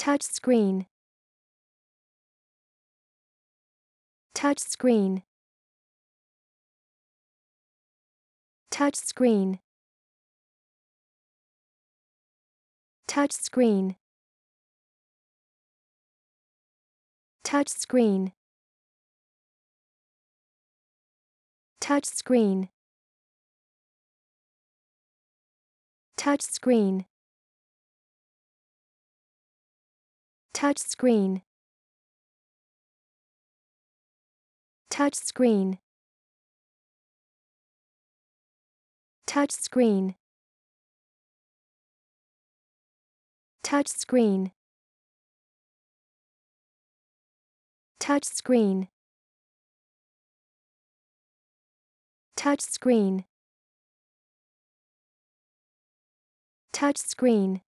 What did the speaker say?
Touch screen. Touch screen. Touch screen. Touch screen. Touch screen. Touch screen. Touch screen. Touch screen. Touch screen. Touch screen. Touch screen. Touch screen. Touch screen. Touch screen.